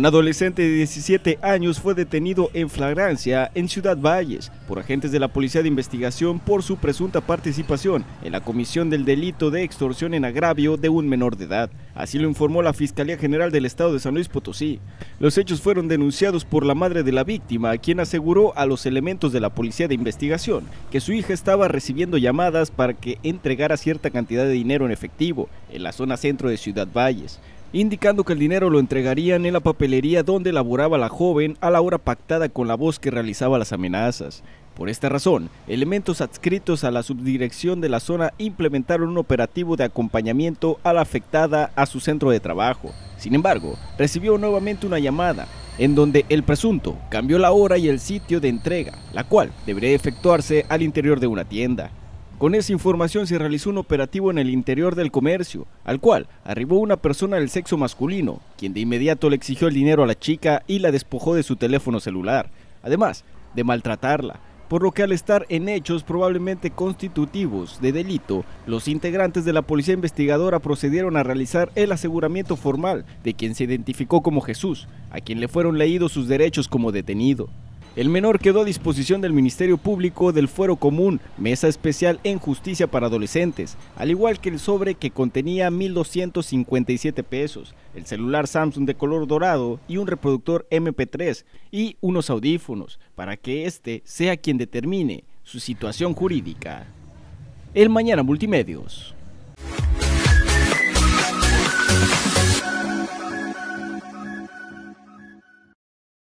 Un adolescente de 17 años fue detenido en flagrancia en Ciudad Valles por agentes de la Policía de Investigación por su presunta participación en la comisión del delito de extorsión en agravio de un menor de edad. Así lo informó la Fiscalía General del Estado de San Luis Potosí. Los hechos fueron denunciados por la madre de la víctima, quien aseguró a los elementos de la Policía de Investigación que su hija estaba recibiendo llamadas para que entregara cierta cantidad de dinero en efectivo en la zona centro de Ciudad Valles indicando que el dinero lo entregarían en la papelería donde laboraba la joven a la hora pactada con la voz que realizaba las amenazas. Por esta razón, elementos adscritos a la subdirección de la zona implementaron un operativo de acompañamiento a la afectada a su centro de trabajo. Sin embargo, recibió nuevamente una llamada en donde el presunto cambió la hora y el sitio de entrega, la cual debería efectuarse al interior de una tienda. Con esa información se realizó un operativo en el interior del comercio, al cual arribó una persona del sexo masculino, quien de inmediato le exigió el dinero a la chica y la despojó de su teléfono celular, además de maltratarla, por lo que al estar en hechos probablemente constitutivos de delito, los integrantes de la policía investigadora procedieron a realizar el aseguramiento formal de quien se identificó como Jesús, a quien le fueron leídos sus derechos como detenido. El menor quedó a disposición del Ministerio Público del Fuero Común, Mesa Especial en Justicia para Adolescentes, al igual que el sobre que contenía 1.257 pesos, el celular Samsung de color dorado y un reproductor MP3 y unos audífonos, para que éste sea quien determine su situación jurídica. El Mañana Multimedios.